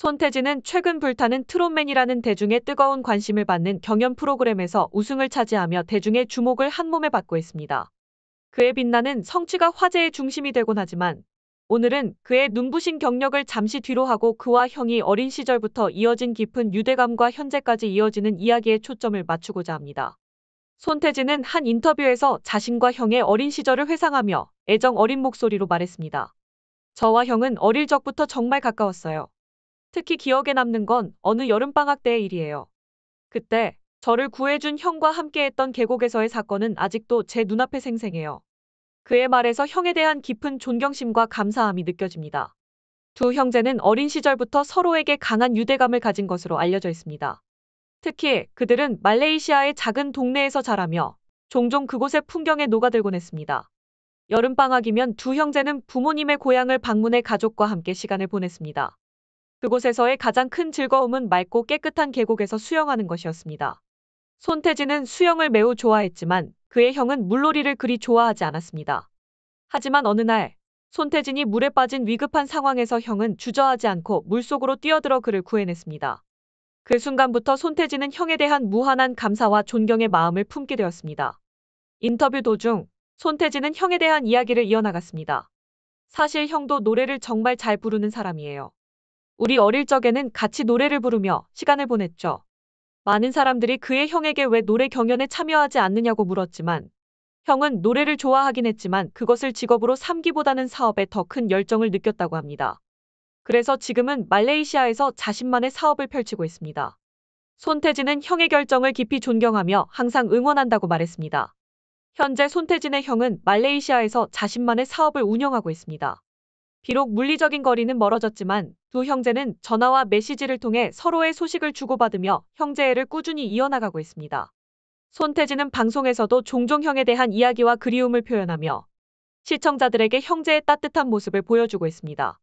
손태진은 최근 불타는 트롯맨이라는 대중의 뜨거운 관심을 받는 경연 프로그램에서 우승을 차지하며 대중의 주목을 한몸에 받고 있습니다. 그의 빛나는 성취가 화제의 중심이 되곤 하지만 오늘은 그의 눈부신 경력을 잠시 뒤로 하고 그와 형이 어린 시절부터 이어진 깊은 유대감과 현재까지 이어지는 이야기에 초점을 맞추고자 합니다. 손태진은 한 인터뷰에서 자신과 형의 어린 시절을 회상하며 애정 어린 목소리로 말했습니다. 저와 형은 어릴 적부터 정말 가까웠어요. 특히 기억에 남는 건 어느 여름방학 때의 일이에요. 그때 저를 구해준 형과 함께했던 계곡에서의 사건은 아직도 제 눈앞에 생생해요. 그의 말에서 형에 대한 깊은 존경심과 감사함이 느껴집니다. 두 형제는 어린 시절부터 서로에게 강한 유대감을 가진 것으로 알려져 있습니다. 특히 그들은 말레이시아의 작은 동네에서 자라며 종종 그곳의 풍경에 녹아들곤 했습니다. 여름방학이면 두 형제는 부모님의 고향을 방문해 가족과 함께 시간을 보냈습니다. 그곳에서의 가장 큰 즐거움은 맑고 깨끗한 계곡에서 수영하는 것이었습니다. 손태진은 수영을 매우 좋아했지만 그의 형은 물놀이를 그리 좋아하지 않았습니다. 하지만 어느 날 손태진이 물에 빠진 위급한 상황에서 형은 주저하지 않고 물속으로 뛰어들어 그를 구해냈습니다. 그 순간부터 손태진은 형에 대한 무한한 감사와 존경의 마음을 품게 되었습니다. 인터뷰 도중 손태진은 형에 대한 이야기를 이어나갔습니다. 사실 형도 노래를 정말 잘 부르는 사람이에요. 우리 어릴 적에는 같이 노래를 부르며 시간을 보냈죠. 많은 사람들이 그의 형에게 왜 노래 경연에 참여하지 않느냐고 물었지만 형은 노래를 좋아하긴 했지만 그것을 직업으로 삼기보다는 사업에 더 큰 열정을 느꼈다고 합니다. 그래서 지금은 말레이시아에서 자신만의 사업을 펼치고 있습니다. 손태진은 형의 결정을 깊이 존경하며 항상 응원한다고 말했습니다. 현재 손태진의 형은 말레이시아에서 자신만의 사업을 운영하고 있습니다. 비록 물리적인 거리는 멀어졌지만 두 형제는 전화와 메시지를 통해 서로의 소식을 주고받으며 형제애를 꾸준히 이어나가고 있습니다. 손태진은 방송에서도 종종 형에 대한 이야기와 그리움을 표현하며 시청자들에게 형제의 따뜻한 모습을 보여주고 있습니다.